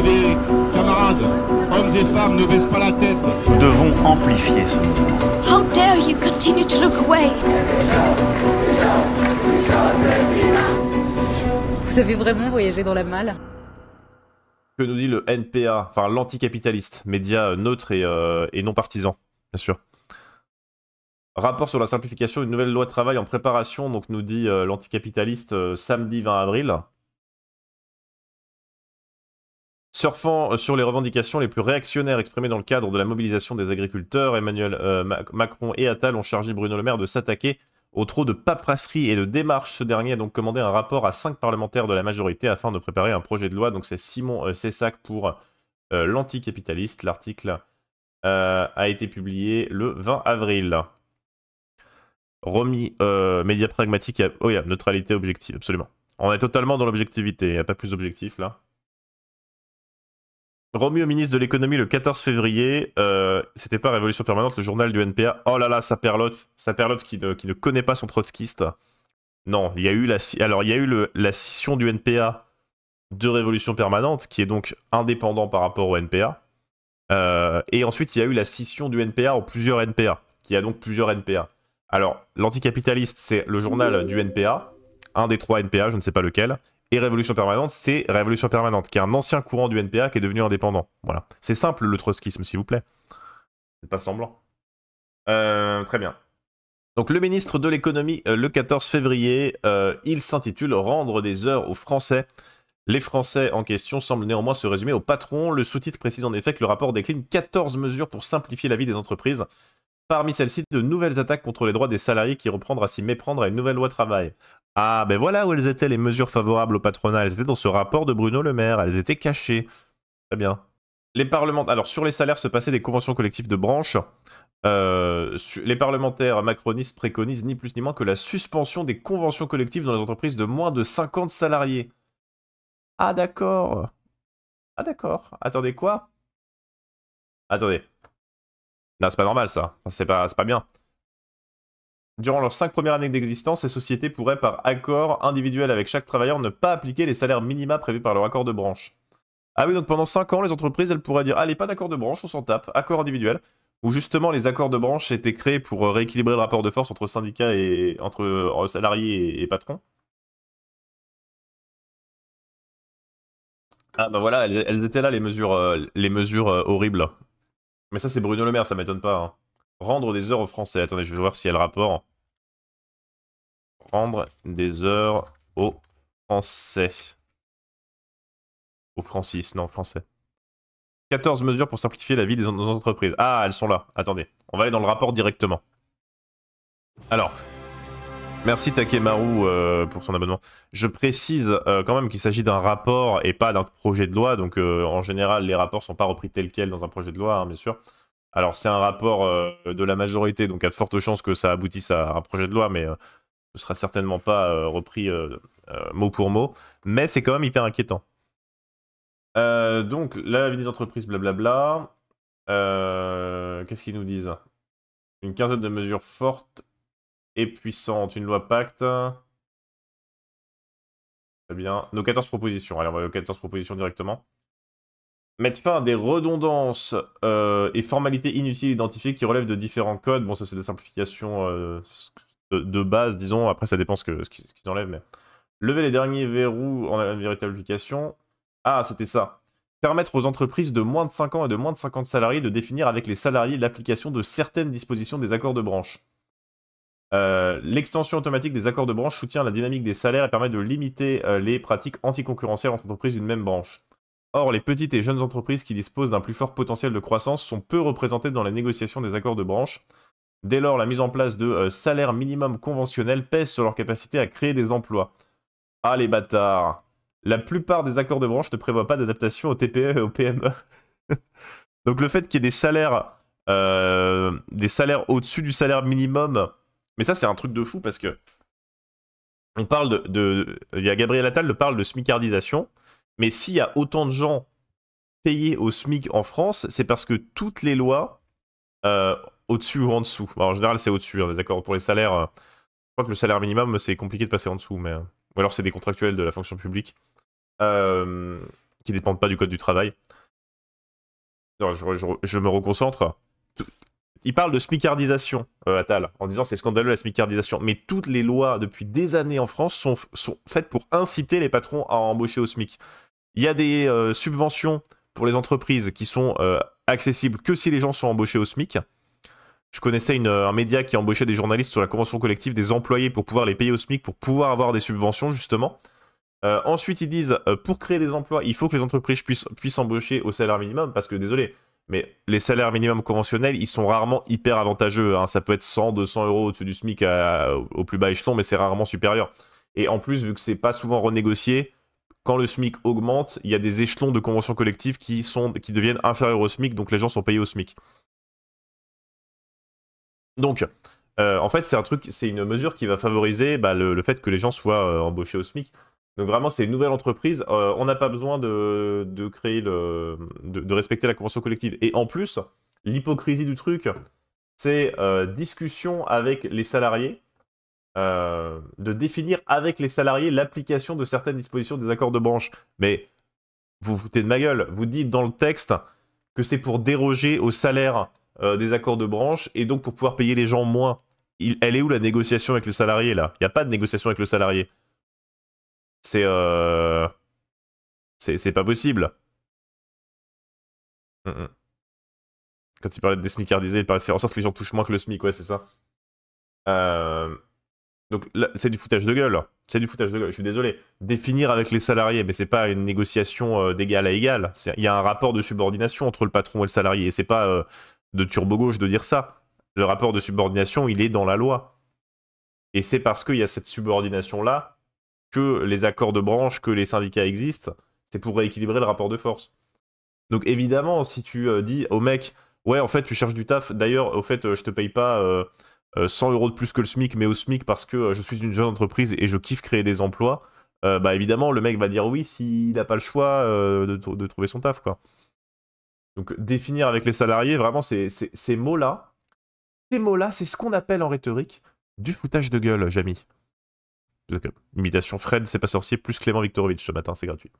que camarades, hommes et femmes, ne baissent pas la tête. Nous devons amplifier ce mouvement. How dare you continue to look away? Vous avez vraiment voyagé dans la malle Que nous dit le NPA, enfin l'anticapitaliste, média euh, neutre et, euh, non partisan, bien sûr. Rapport sur la simplification, une nouvelle loi de travail en préparation, donc nous dit euh, l'anticapitaliste samedi 20 avril. Surfant euh, sur les revendications les plus réactionnaires exprimées dans le cadre de la mobilisation des agriculteurs, Emmanuel euh, Macron et Attal ont chargé Bruno Le Maire de s'attaquer au trop de paperasserie et de démarches. Ce dernier a donc commandé un rapport à cinq parlementaires de la majorité afin de préparer un projet de loi. Donc c'est Simon Cessac euh, pour l'anticapitaliste. L'article a été publié le 20 avril. Remis média pragmatique. Oh, yeah, neutralité objective, absolument. On est totalement dans l'objectivité. Il n'y a pas plus objectif là remis au ministre de l'économie le 14 février. Euh, c'était pas Révolution permanente, le journal du NPA. Oh là là, sa perlotte, sa perlotte qui ne, connaît pas son trotskiste. Non, il y a eu la, alors il y a eu la scission du NPA de Révolution permanente, qui est donc indépendant par rapport au NPA. Euh, et ensuite, il y a eu la scission du NPA en plusieurs NPA, qui a donc plusieurs NPA. Alors, l'anticapitaliste, c'est le journal du NPA, un des trois NPA, je ne sais pas lequel. Et révolution permanente, c'est révolution permanente, qui est un ancien courant du NPA qui est devenu indépendant. Voilà. C'est simple le trotskisme, s'il vous plaît. C'est pas semblant. Euh, très bien. Donc le ministre de l'économie, euh, le 14 février, euh, il s'intitule Rendre des heures aux Français. Les Français en question semblent néanmoins se résumer au patron. Le sous-titre précise en effet que le rapport décline 14 mesures pour simplifier la vie des entreprises. Parmi celles-ci, de nouvelles attaques contre les droits des salariés qui reprendront à s'y méprendre à une nouvelle loi travail. Ah, ben voilà où elles étaient les mesures favorables au patronat. Elles étaient dans ce rapport de Bruno Le Maire. Elles étaient cachées. Très bien. Les parlementaires. Alors, sur les salaires, se passaient des conventions collectives de branche. Euh, les parlementaires macronistes préconisent ni plus ni moins que la suspension des conventions collectives dans les entreprises de moins de 50 salariés. Ah, d'accord. Ah, d'accord. Attendez, quoi Attendez. Non, c'est pas normal ça. C'est pas, pas bien. Durant leurs cinq premières années d'existence, ces sociétés pourraient, par accord individuel avec chaque travailleur, ne pas appliquer les salaires minima prévus par leur accord de branche. Ah oui, donc pendant 5 ans, les entreprises, elles pourraient dire Allez, pas d'accord de branche, on s'en tape, accord individuel. Ou justement, les accords de branche étaient créés pour euh, rééquilibrer le rapport de force entre syndicats et entre euh, salariés et, patrons. Ah bah voilà, elles, étaient là les mesures, euh, les mesures horribles. Mais ça, c'est Bruno Le Maire, ça m'étonne pas. Hein. Rendre des heures aux Français. Attendez, je vais voir s'il y a le rapport. Rendre des heures aux Français. Aux Francis, non, Français. 14 mesures pour simplifier la vie des, entreprises. Ah, elles sont là. Attendez, on va aller dans le rapport directement. Alors, Merci Takemaru euh, pour son abonnement. Je précise euh, quand même qu'il s'agit d'un rapport et pas d'un projet de loi, donc euh, en général les rapports ne sont pas repris tels quels dans un projet de loi, hein, bien sûr. Alors c'est un rapport euh, de la majorité, donc il y a de fortes chances que ça aboutisse à un projet de loi, mais euh, ce ne sera certainement pas euh, repris mot pour mot. Mais c'est quand même hyper inquiétant. donc, la vie des entreprises, blablabla. Qu'est-ce qu'ils nous disent Une quinzaine de mesures fortes et puissantes. Une loi pacte. Très bien. Nos 14 propositions. Allez, on va aux 14 propositions directement mettre fin à des redondances euh, et formalités inutiles identifiées qui relèvent de différents codes. Bon, ça, c'est des simplifications euh, de, base, disons. Après, ça dépend ce qu'ils enlèvent, mais... Lever les derniers verrous en véritable application. Ah, c'était ça. Permettre aux entreprises de moins de 5 ans et de moins de 50 salariés de définir avec les salariés l'application de certaines dispositions des accords de branche. Euh, l'extension automatique des accords de branche soutient la dynamique des salaires et permet de limiter les pratiques anticoncurrentielles entre entreprises d'une même branche. Or, les petites et jeunes entreprises qui disposent d'un plus fort potentiel de croissance sont peu représentées dans la négociation des accords de branche. Dès lors, la mise en place de euh, salaires minimum conventionnels pèse sur leur capacité à créer des emplois. Ah les bâtards La plupart des accords de branche ne prévoient pas d'adaptation aux TPE et au PME. Donc le fait qu'il y ait des salaires, euh, salaires au-dessus du salaire minimum, mais ça c'est un truc de fou parce que on parle de, il y a Gabriel Attal le parle de smicardisation. Mais s'il y a autant de gens payés au SMIC en France, c'est parce que toutes les lois, euh, au-dessus ou en dessous, en général c'est au-dessus, on hein, est d'accord. pour les salaires, euh, je crois que le salaire minimum c'est compliqué de passer en dessous, mais... Euh, ou alors c'est des contractuels de la fonction publique, qui qui dépendent pas du code du travail. je, me reconcentre. Il parle de smicardisation, euh, Attal, en disant c'est scandaleux la smicardisation. Mais toutes les lois depuis des années en France sont faites pour inciter les patrons à embaucher au SMIC. Il y a des euh, subventions pour les entreprises qui sont euh, accessibles que si les gens sont embauchés au SMIC. Je connaissais une, euh, un média qui embauchait des journalistes sur la convention collective des employés pour pouvoir les payer au SMIC, pour pouvoir avoir des subventions, justement. ensuite, ils disent, pour créer des emplois, il faut que les entreprises puissent, puissent, embaucher au salaire minimum, parce que, désolé, mais les salaires minimums conventionnels, ils sont rarement hyper avantageux. Hein. Ça peut être 100, 200 euros au-dessus du SMIC au plus bas échelon, mais c'est rarement supérieur. Et en plus, vu que c'est pas souvent renégocié, quand le SMIC augmente, il y a des échelons de conventions collectives qui, sont, qui deviennent inférieurs au SMIC, donc les gens sont payés au SMIC. Donc, euh, en fait, c'est un truc, c'est une mesure qui va favoriser bah, le, fait que les gens soient euh, embauchés au SMIC. Donc vraiment, c'est une nouvelle entreprise. Euh, on n'a pas besoin de, créer le, de, respecter la convention collective. Et en plus, l'hypocrisie du truc, c'est discussion avec les salariés euh, de définir avec les salariés l'application de certaines dispositions des accords de branche. Mais vous vous foutez de ma gueule, vous dites dans le texte que c'est pour déroger au salaire euh, des accords de branche et donc pour pouvoir payer les gens moins. Il, elle est où la négociation avec les salariés là Il n'y a pas de négociation avec le salarié. C'est... Euh... C'est pas possible. Mm, mm. Quand il parlait de SMICardisés il parlait de faire en sorte que les gens touchent moins que le SMIC, ouais, c'est ça. Euh... Donc c'est du foutage de gueule. Hein. C'est du foutage de gueule. Je suis désolé. Définir avec les salariés, mais c'est pas une négociation euh, d'égal à égal. Il y a un rapport de subordination entre le patron et le salarié. Et c'est pas euh, de turbo gauche de dire ça. Le rapport de subordination, il est dans la loi. Et c'est parce qu'il y a cette subordination là que les accords de branche, que les syndicats existent. C'est pour rééquilibrer le rapport de force. Donc évidemment, si tu euh, dis au mec, ouais, en fait, tu cherches du taf. D'ailleurs, au fait, je te paye pas 100 euh, euros de plus que le SMIC, mais au SMIC parce que euh, je suis une jeune entreprise et je kiffe créer des emplois, euh, bah évidemment, le mec va dire oui s'il n'a pas le choix de, trouver son taf, quoi. Donc définir avec les salariés, vraiment, ces, mots-là, ces mots-là, c'est ce qu'on appelle en rhétorique du foutage de gueule, Jamy. Imitation Fred, c'est pas sorcier, plus Clément Viktorovitch ce matin, c'est gratuit.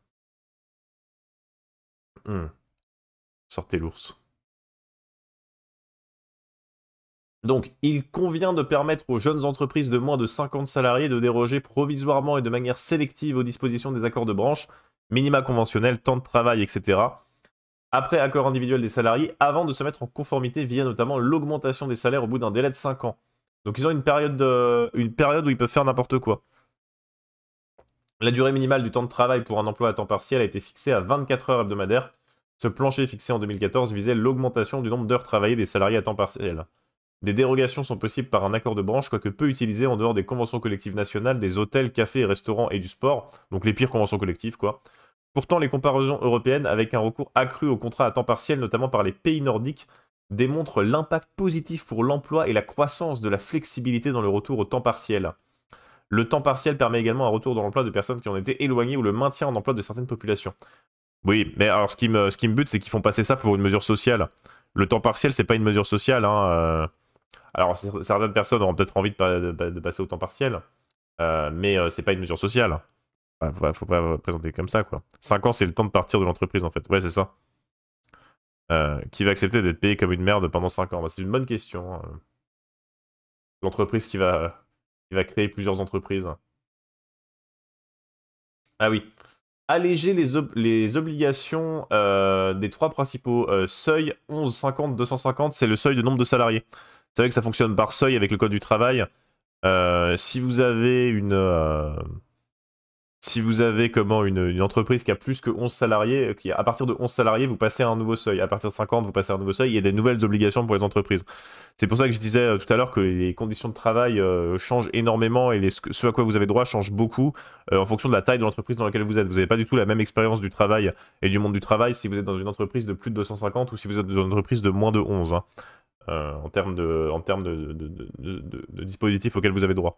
Hum. Sortez l'ours. Donc, il convient de permettre aux jeunes entreprises de moins de 50 salariés de déroger provisoirement et de manière sélective aux dispositions des accords de branche, minima conventionnels, temps de travail, etc., après accord individuel des salariés, avant de se mettre en conformité via notamment l'augmentation des salaires au bout d'un délai de 5 ans. Donc, ils ont une période, une période où ils peuvent faire n'importe quoi. La durée minimale du temps de travail pour un emploi à temps partiel a été fixée à 24 heures hebdomadaires. Ce plancher fixé en 2014 visait l'augmentation du nombre d'heures travaillées des salariés à temps partiel. Des dérogations sont possibles par un accord de branche, quoique peu utilisé en dehors des conventions collectives nationales, des hôtels, cafés restaurants et du sport, donc les pires conventions collectives quoi. Pourtant, les comparaisons européennes, avec un recours accru au contrat à temps partiel, notamment par les pays nordiques, démontrent l'impact positif pour l'emploi et la croissance de la flexibilité dans le retour au temps partiel. Le temps partiel permet également un retour dans l'emploi de personnes qui ont été éloignées ou le maintien en emploi de certaines populations. Oui, mais alors ce qui me, ce qui me bute, c'est qu'ils font passer ça pour une mesure sociale. Le temps partiel, c'est pas une mesure sociale. Hein, euh. Alors, certaines personnes auront peut-être envie de, bah, passer au temps partiel, euh, mais euh, c'est pas une mesure sociale. il faut, pas présenter comme ça, quoi. 5 ans, c'est le temps de partir de l'entreprise, en fait. Ouais, c'est ça. Euh, qui va accepter d'être payé comme une merde pendant 5 ans bah, C'est une bonne question. Hein. L'entreprise qui va, qui va créer plusieurs entreprises. Ah oui. Alléger les, les obligations des trois principaux seuils 11, 50, 250, c'est le seuil de nombre de salariés. C'est vrai que ça fonctionne par seuil avec le code du travail. Euh, si vous avez une... Euh, si vous avez comment une, entreprise qui a plus que 11 salariés, qui à partir de 11 salariés, vous passez à un nouveau seuil. À partir de 50, vous passez à un nouveau seuil. Il y a des nouvelles obligations pour les entreprises. C'est pour ça que je disais euh, tout à l'heure que les conditions de travail changent énormément et les, ce à quoi vous avez droit change beaucoup en fonction de la taille de l'entreprise dans laquelle vous êtes. Vous n'avez pas du tout la même expérience du travail et du monde du travail si vous êtes dans une entreprise de plus de 250 ou si vous êtes dans une entreprise de moins de 11. Euh, en termes de, en de, dispositifs auxquels vous avez droit.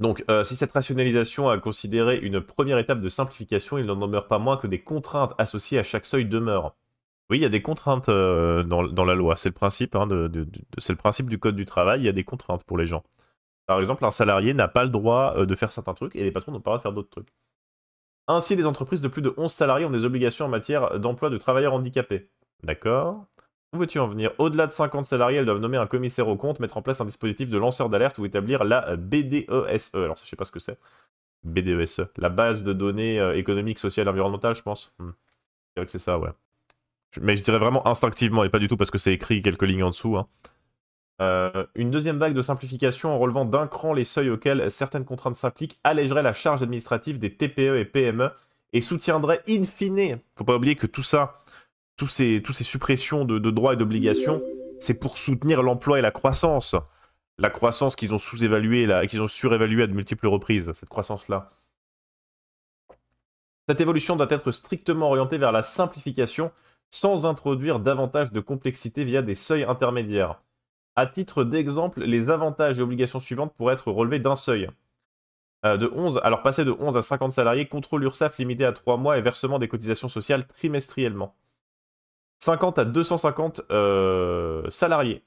Donc, euh, si cette rationalisation a considéré une première étape de simplification, il n'en demeure pas moins que des contraintes associées à chaque seuil demeurent. Oui, il y a des contraintes euh, dans, la loi. C'est le, principe, hein, le principe du code du travail. Il y a des contraintes pour les gens. Par exemple, un salarié n'a pas le droit de faire certains trucs et les patrons n'ont pas le droit de faire d'autres trucs. Ainsi, les entreprises de plus de 11 salariés ont des obligations en matière d'emploi de travailleurs handicapés. D'accord. Où veux-tu en venir Au-delà de 50 salariés, elles doivent nommer un commissaire au compte, mettre en place un dispositif de lanceur d'alerte ou établir la BDESE. E. Alors, je ne sais pas ce que c'est. BDESE, e. la base de données euh, économiques, sociales, environnementale, je pense. Hmm. Je que c'est ça, ouais. Mais je dirais vraiment instinctivement et pas du tout parce que c'est écrit quelques lignes en dessous. Hein. Euh, une deuxième vague de simplification en relevant d'un cran les seuils auxquels certaines contraintes s'appliquent allégerait la charge administrative des TPE et PME et soutiendrait in fine, faut pas oublier que tout ça, toutes ces, suppressions de, droits et d'obligations, c'est pour soutenir l'emploi et la croissance. La croissance qu'ils ont sous-évaluée, qu'ils ont surévaluée à de multiples reprises, cette croissance-là. Cette évolution doit être strictement orientée vers la simplification sans introduire davantage de complexité via des seuils intermédiaires. À titre d'exemple, les avantages et obligations suivantes pourraient être relevés d'un seuil. Euh, de 11, alors passer de 11 à 50 salariés, contrôle URSAF limité à 3 mois et versement des cotisations sociales trimestriellement. 50 à 250 euh, salariés.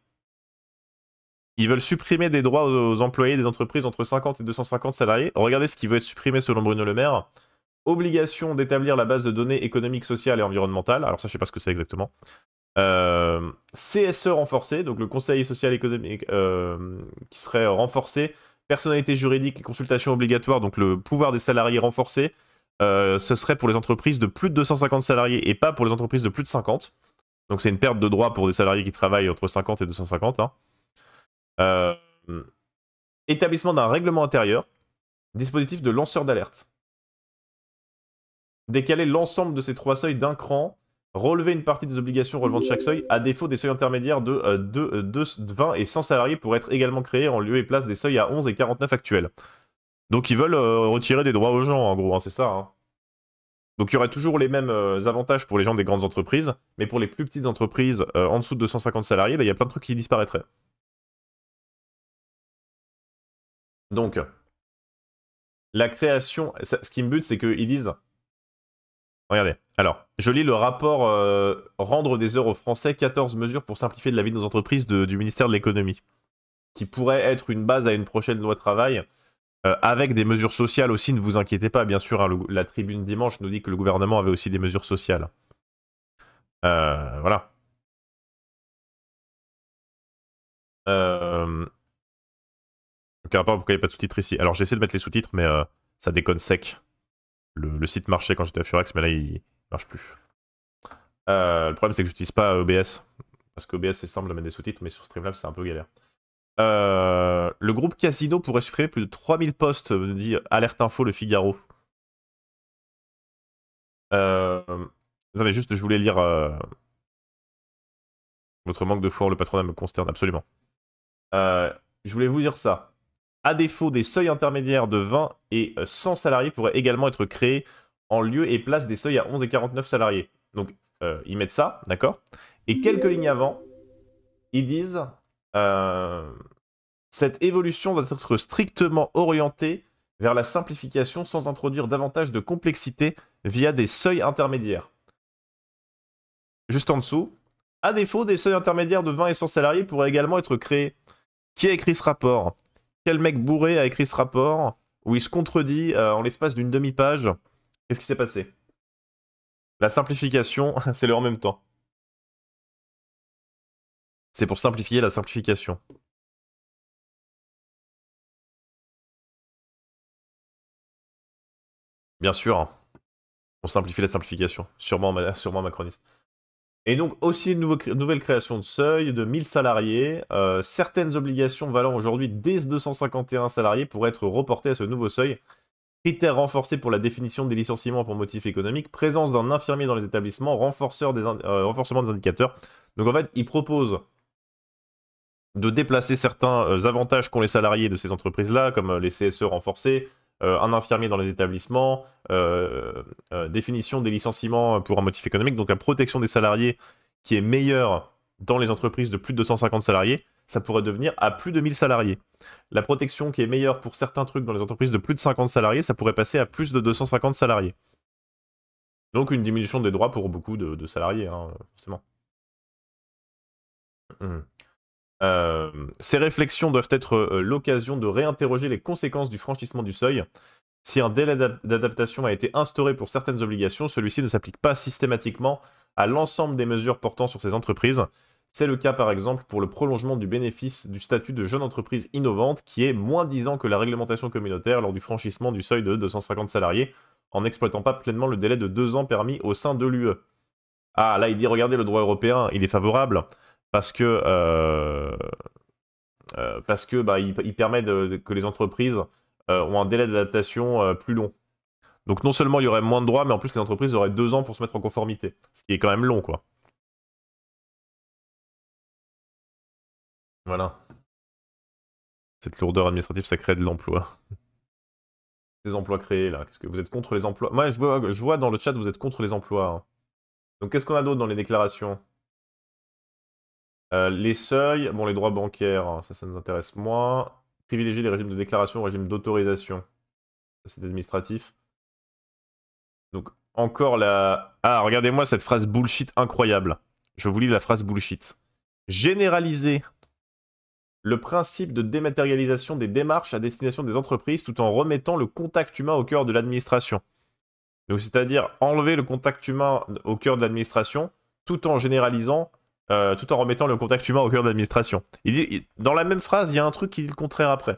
Ils veulent supprimer des droits aux employés des entreprises entre 50 et 250 salariés. Regardez ce qui veut être supprimé selon Bruno Le Maire. Obligation d'établir la base de données économiques, sociales et environnementales. Alors ça, je sais pas ce que c'est exactement. Euh, CSE renforcé, donc le Conseil social économique euh, qui serait renforcé, personnalité juridique et consultation obligatoire, donc le pouvoir des salariés renforcé, euh, ce serait pour les entreprises de plus de 250 salariés et pas pour les entreprises de plus de 50. Donc c'est une perte de droit pour des salariés qui travaillent entre 50 et 250. Hein. établissement d'un règlement intérieur, dispositif de lanceur d'alerte. Décaler l'ensemble de ces trois seuils d'un cran relever une partie des obligations relevant de chaque seuil, à défaut des seuils intermédiaires de, 20 euh, euh, et 100 salariés, pour être également créés en lieu et place des seuils à 11 et 49 actuels. Donc ils veulent euh, retirer des droits aux gens, en gros, hein, c'est ça. Hein. Donc il y aurait toujours les mêmes avantages pour les gens des grandes entreprises, mais pour les plus petites entreprises en dessous de 250 salariés, bah, il y a plein de trucs qui disparaîtraient. Donc, la création, ce qui me bute, c'est qu'ils disent, regardez, alors, je lis le rapport euh, Rendre des heures aux Français, 14 mesures pour simplifier de la vie de nos entreprises du ministère de l'économie, qui pourrait être une base à une prochaine loi travail, euh, avec des mesures sociales aussi, ne vous inquiétez pas, bien sûr, hein, la tribune dimanche nous dit que le gouvernement avait aussi des mesures sociales. Euh, voilà. Donc, euh, rapport pourquoi il n'y a pas de sous-titres ici. Alors, j'essaie de mettre les sous-titres, mais ça déconne sec. Le, site marchait quand j'étais à Furex, mais là, il, plus. Euh, le problème, c'est que j'utilise pas OBS. Parce qu'OBS, c'est simple de mettre des sous-titres, mais sur Streamlabs, c'est un peu galère. Euh, le groupe Casino pourrait supprimer plus de 3000 postes, euh, dit Alerte Info Le Figaro. Euh, mais juste, je voulais lire. Votre manque de foi le patronat me consterne absolument. je voulais vous dire ça. À défaut, des seuils intermédiaires de 20 et 100 salariés pourraient également être créés en lieu et place des seuils à 11 et 49 salariés. Donc, euh, ils mettent ça, d'accord Et quelques lignes avant, ils disent euh, Cette évolution doit être strictement orientée vers la simplification sans introduire davantage de complexité via des seuils intermédiaires. Juste en dessous, à défaut, des seuils intermédiaires de 20 et 100 salariés pourraient également être créés. Qui a écrit ce rapport Quel mec bourré a écrit ce rapport où il se contredit euh, en l'espace d'une demi-page Qu'est-ce qui s'est passé La simplification, c'est le en même temps. C'est pour simplifier la simplification. Bien sûr, hein. on simplifie la simplification, sûrement, sûrement macroniste. Et donc aussi une nouvelle création de seuil de 1000 salariés. Euh, certaines obligations valant aujourd'hui dès 251 salariés pourraient être reportées à ce nouveau seuil. Critères renforcés pour la définition des licenciements pour motif économique, présence d'un infirmier dans les établissements, euh, renforcement des indicateurs. Donc en fait, il propose de déplacer certains euh, avantages qu'ont les salariés de ces entreprises-là, comme euh, les CSE renforcés, un infirmier dans les établissements, définition des licenciements pour un motif économique, donc la protection des salariés qui est meilleure dans les entreprises de plus de 250 salariés, ça pourrait devenir à plus de 1000 salariés. La protection qui est meilleure pour certains trucs dans les entreprises de plus de 50 salariés, ça pourrait passer à plus de 250 salariés. Donc une diminution des droits pour beaucoup de, salariés, hein, forcément. Hum, hum. Euh, ces réflexions doivent être euh, l'occasion de réinterroger les conséquences du franchissement du seuil. Si un délai d'adaptation a été instauré pour certaines obligations, celui-ci ne s'applique pas systématiquement à l'ensemble des mesures portant sur ces entreprises. C'est le cas par exemple pour le prolongement du bénéfice du statut de jeune entreprise innovante qui est moins 10 ans que la réglementation communautaire lors du franchissement du seuil de 250 salariés en n'exploitant pas pleinement le délai de 2 ans permis au sein de l'UE. Ah là il dit regardez le droit européen, il est favorable parce que euh, euh, parce que bah, il, permet que les entreprises euh, ont un délai d'adaptation plus long. Donc non seulement il y aurait moins de droits, mais en plus les entreprises auraient 2 ans pour se mettre en conformité, ce qui est quand même long quoi. Voilà. Cette lourdeur administrative, ça crée de l'emploi. Ces emplois créés, là. Qu'est-ce que vous êtes contre les emplois Moi, je vois, je vois dans le chat, vous êtes contre les emplois. Hein. Donc, qu'est-ce qu'on a d'autre dans les déclarations euh, Les seuils, bon, les droits bancaires, hein, ça, ça nous intéresse moins. Privilégier les régimes de déclaration, régime d'autorisation. C'est administratif. Donc, encore la... Ah, regardez-moi cette phrase bullshit incroyable. Je vous lis la phrase bullshit. Généraliser le principe de dématérialisation des démarches à destination des entreprises tout en remettant le contact humain au cœur de l'administration. Donc c'est-à-dire enlever le contact humain au cœur de l'administration tout en généralisant, euh, tout en remettant le contact humain au cœur de l'administration. dans la même phrase, il y a un truc qui dit le contraire après.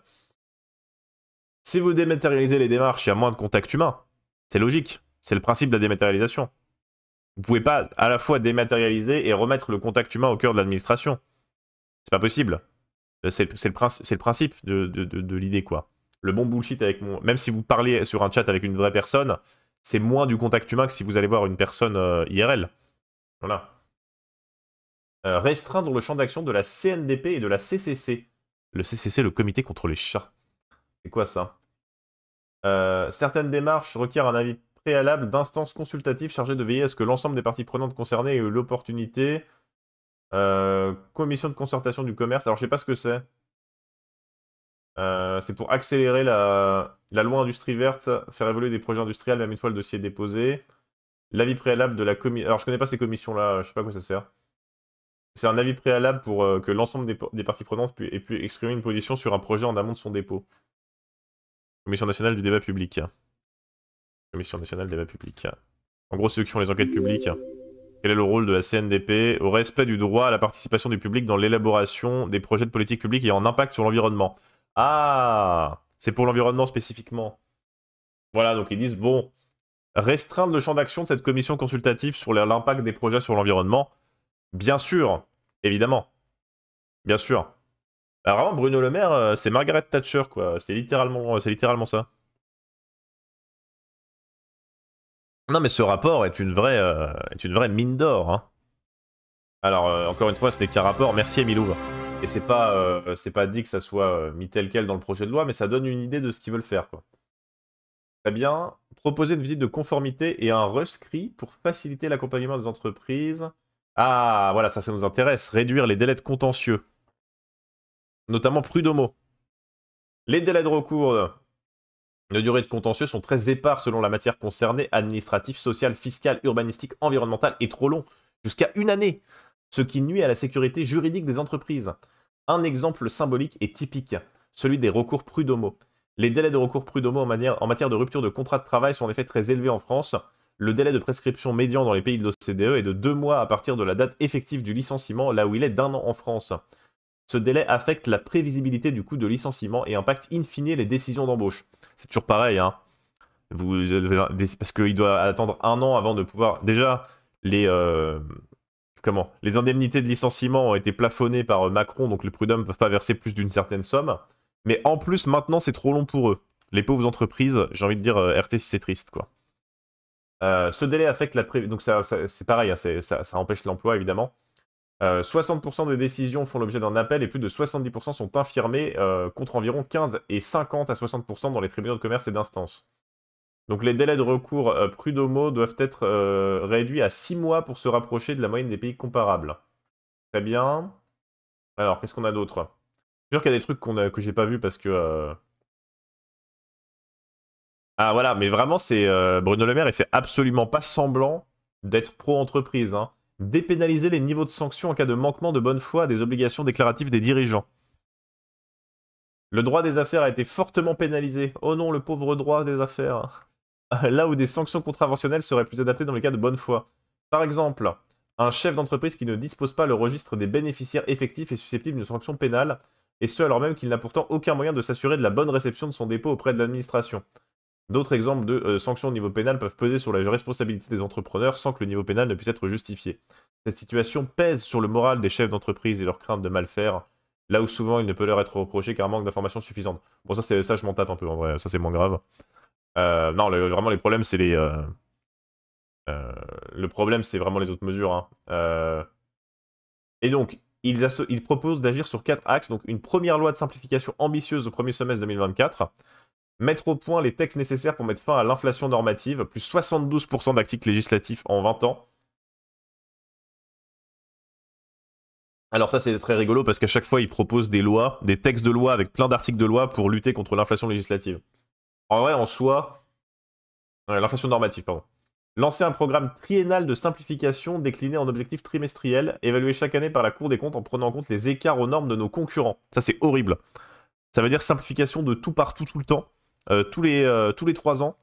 Si vous dématérialisez les démarches, il y a moins de contact humain. C'est logique. C'est le principe de la dématérialisation. Vous ne pouvez pas à la fois dématérialiser et remettre le contact humain au cœur de l'administration. C'est pas possible. Euh, c'est le, principe, de, l'idée, quoi. Le bon bullshit avec mon. Même si vous parlez sur un chat avec une vraie personne, c'est moins du contact humain que si vous allez voir une personne euh, IRL. Voilà. Euh, restreindre le champ d'action de la CNDP et de la CCC. Le CCC, le comité contre les chats. C'est quoi ça Certaines démarches requièrent un avis préalable d'instances consultatives chargées de veiller à ce que l'ensemble des parties prenantes concernées aient l'opportunité euh, commission de concertation du commerce. Alors, je sais pas ce que c'est. Euh, c'est pour accélérer la, loi industrie verte, faire évoluer des projets industriels, même une fois le dossier déposé. L'avis préalable de la commission. Alors, je connais pas ces commissions-là, je sais pas à quoi ça sert. C'est un avis préalable pour euh, que l'ensemble des, parties prenantes pu pu exprimer une position sur un projet en amont de son dépôt. Commission nationale du débat public. Commission nationale du débat public. En gros, ceux qui font les enquêtes publiques. Quel est le rôle de la CNDP au respect du droit à la participation du public dans l'élaboration des projets de politique publique et en impact sur l'environnement Ah C'est pour l'environnement spécifiquement. Voilà, donc ils disent, bon, restreindre le champ d'action de cette commission consultative sur l'impact des projets sur l'environnement, bien sûr, évidemment. Bien sûr. Alors vraiment, Bruno Le Maire, euh, c'est Margaret Thatcher, quoi. C'est littéralement, littéralement ça. Non, mais ce rapport est une vraie, euh, est une vraie mine d'or. Hein. Alors, euh, encore une fois, ce n'est qu'un rapport. Merci, Emilou. Et c'est pas, euh, pas dit que ça soit mis tel quel dans le projet de loi, mais ça donne une idée de ce qu'ils veulent faire. Très bien. Proposer une visite de conformité et un rescrit pour faciliter l'accompagnement des entreprises. Ah, voilà, ça, ça nous intéresse. Réduire les délais de contentieux. Notamment Prud'homo. Les délais de recours « Nos durées de contentieux sont très épars selon la matière concernée, administrative, sociale, fiscale, urbanistique, environnementale, et trop long, jusqu'à une année, ce qui nuit à la sécurité juridique des entreprises. Un exemple symbolique et typique, celui des recours prud'homo. Les délais de recours prud'homo en matière de rupture de contrat de travail sont en effet très élevés en France. Le délai de prescription médian dans les pays de l'OCDE est de deux mois à partir de la date effective du licenciement, là où il est d'un an en France. Ce délai affecte la prévisibilité du coût de licenciement et impacte in fine les décisions d'embauche. C'est toujours pareil, hein. Vous, parce qu'il doit attendre un an avant de pouvoir. Déjà, les, euh, comment, les indemnités de licenciement ont été plafonnées par euh, Macron, donc les prud'hommes ne peuvent pas verser plus d'une certaine somme. Mais en plus, maintenant, c'est trop long pour eux. Les pauvres entreprises, j'ai envie de dire RTC, euh, RT c'est triste, quoi. ce délai affecte la prévisibilité... » Donc ça, c'est pareil, hein, ça, empêche l'emploi, évidemment. 60% euh, des décisions font l'objet d'un appel et plus de 70% sont infirmées euh, contre environ 15 et 50 à 60% dans les tribunaux de commerce et d'instance. Donc les délais de recours euh, prud'homo doivent être réduits à 6 mois pour se rapprocher de la moyenne des pays comparables. Très bien. Alors, qu'est-ce qu'on a d'autre Je suis sûr qu'il y a des trucs qu'on a, que j'ai pas vu parce que... Ah voilà, mais vraiment, c'est Bruno Le Maire, il fait absolument pas semblant d'être pro-entreprise. Hein. Dépénaliser les niveaux de sanctions en cas de manquement de bonne foi des obligations déclaratives des dirigeants. Le droit des affaires a été fortement pénalisé. Oh non, le pauvre droit des affaires. Là où des sanctions contraventionnelles seraient plus adaptées dans les cas de bonne foi. Par exemple, un chef d'entreprise qui ne dispose pas le registre des bénéficiaires effectifs est susceptible d'une sanction pénale, et ce alors même qu'il n'a pourtant aucun moyen de s'assurer de la bonne réception de son dépôt auprès de l'administration. D'autres exemples de euh, sanctions au niveau pénal peuvent peser sur la responsabilité des entrepreneurs sans que le niveau pénal ne puisse être justifié. Cette situation pèse sur le moral des chefs d'entreprise et leur crainte de mal faire, là où souvent il ne peut leur être reproché qu'un manque d'informations suffisantes. Bon, ça, c'est, ça je m'en un peu en vrai, ça c'est moins grave. Euh, non, vraiment, les problèmes, c'est les. Euh, le problème, c'est vraiment les autres mesures. Hein. et donc, ils proposent d'agir sur quatre axes. Donc, une première loi de simplification ambitieuse au premier semestre 2024 mettre au point les textes nécessaires pour mettre fin à l'inflation normative, plus 72% d'actifs législatifs en 20 ans. Alors ça c'est très rigolo parce qu'à chaque fois ils proposent des lois, des textes de loi avec plein d'articles de loi pour lutter contre l'inflation législative. En vrai en soi, l'inflation normative pardon. Lancer un programme triennal de simplification décliné en objectifs trimestriels, évalué chaque année par la Cour des comptes en prenant en compte les écarts aux normes de nos concurrents. Ça c'est horrible. Ça veut dire simplification de tout partout tout le temps. Euh, tous, les, euh, tous les 3 ans.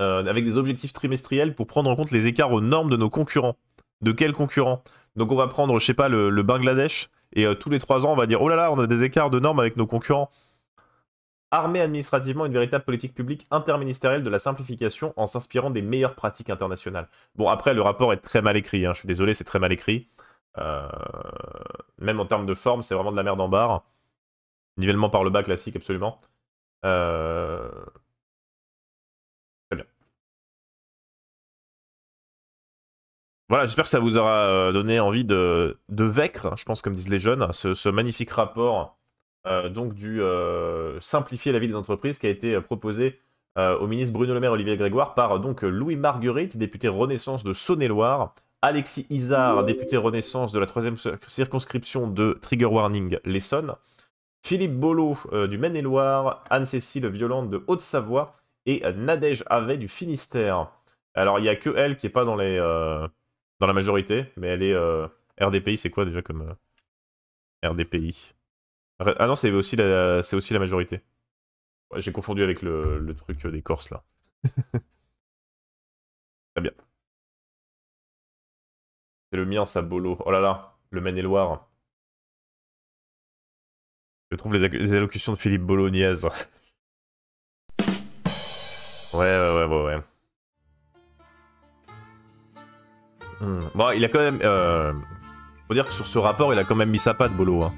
Euh, avec des objectifs trimestriels pour prendre en compte les écarts aux normes de nos concurrents. De quels concurrents Donc on va prendre, je sais pas, le, Bangladesh, et tous les 3 ans on va dire, oh là là, on a des écarts de normes avec nos concurrents armer administrativement une véritable politique publique interministérielle de la simplification en s'inspirant des meilleures pratiques internationales. Bon, après, le rapport est très mal écrit, hein, je suis désolé, c'est très mal écrit. Même en termes de forme, c'est vraiment de la merde en barre. Nivellement par le bas classique, absolument. Euh, très bien. Voilà, j'espère que ça vous aura euh, donné envie de, de hein, je pense, comme disent les jeunes, ce, magnifique rapport euh, donc du simplifier la vie des entreprises qui a été proposé au ministre Bruno Le Maire Olivier Grégoire par donc Louis Marguerite, député Renaissance de Saône-et-Loire, Alexis Isard, mmh. député Renaissance de la troisième circonscription de Trigger Warning, l'Essonne, Philippe Bolo euh, du Maine-et-Loire, Anne-Cécile Violante de Haute-Savoie et euh, Nadège Avet du Finistère. Alors, il n'y a que elle qui n'est pas dans, les, euh, dans la majorité, mais elle est. RDPI, c'est quoi déjà comme. RDPI Ah non, c'est aussi, la, aussi la majorité. J'ai confondu avec le, le truc des Corses là. Très bien. C'est le mien, ça, Bolo. Oh là là, le Maine-et-Loire. Je trouve les, allocutions de Philippe Bolognaise. ouais, ouais, ouais, ouais. ouais. Hmm. Bon, il a quand même. Euh... Faut dire que sur ce rapport, il a quand même mis sa patte, Bolo. Hein.